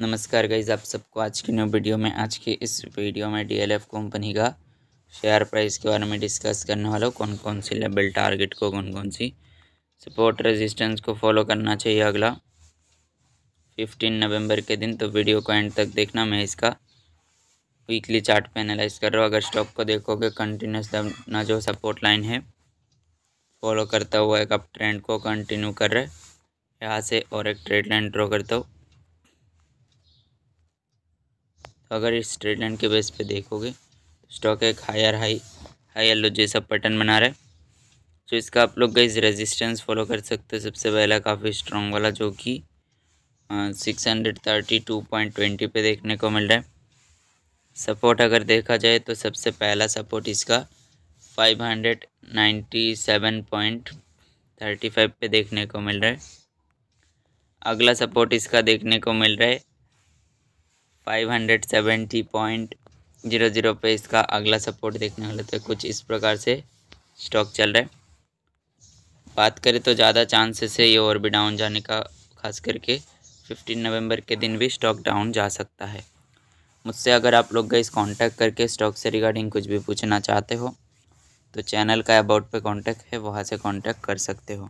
नमस्कार गाइज आप सबको आज की न्यू वीडियो में आज की इस वीडियो में डीएलएफ कंपनी का शेयर प्राइस के बारे में डिस्कस करने वाला हूँ कौन कौन सी लेवल टारगेट को कौन कौन सी सपोर्ट रेजिस्टेंस को फॉलो करना चाहिए अगला फिफ्टीन नवंबर के दिन तो वीडियो को एंड तक देखना मैं इसका वीकली चार्ट पे एनालाइज कर रहा हूँ अगर स्टॉक को देखोगे कंटिन्यूस अपना जो सपोर्ट लाइन है फॉलो करता हुआ एक अप ट्रेंड को कंटिन्यू कर रहे यहाँ से और एक ट्रेड लाइन ड्रॉ करता हूँ तो अगर इस ट्रेड लाइन के बेस पे देखोगे तो स्टॉक एक हायर हाई हाई एलो जैसा पैटर्न बना रहा है तो इसका आप लोग गई रेजिस्टेंस फॉलो कर सकते हो सबसे पहला काफ़ी स्ट्रॉन्ग वाला जो कि six hundred thirty two point twenty पे देखने को मिल रहा है सपोर्ट अगर देखा जाए तो सबसे पहला सपोर्ट इसका five hundred ninety seven point thirty five पे देखने को मिल रहा है अगला सपोर्ट इसका देखने को मिल रहा है five hundred seventy point zero zero पे इसका अगला सपोर्ट देखने वाले तो कुछ इस प्रकार से स्टॉक चल रहा है बात करें तो ज़्यादा चांसेस है ये और भी डाउन जाने का खास करके फिफ्टीन नवंबर के दिन भी स्टॉक डाउन जा सकता है मुझसे अगर आप लोग गई कांटेक्ट करके स्टॉक से रिगार्डिंग कुछ भी पूछना चाहते हो तो चैनल का अबाउट पे कांटेक्ट है वहाँ से कांटेक्ट कर सकते हो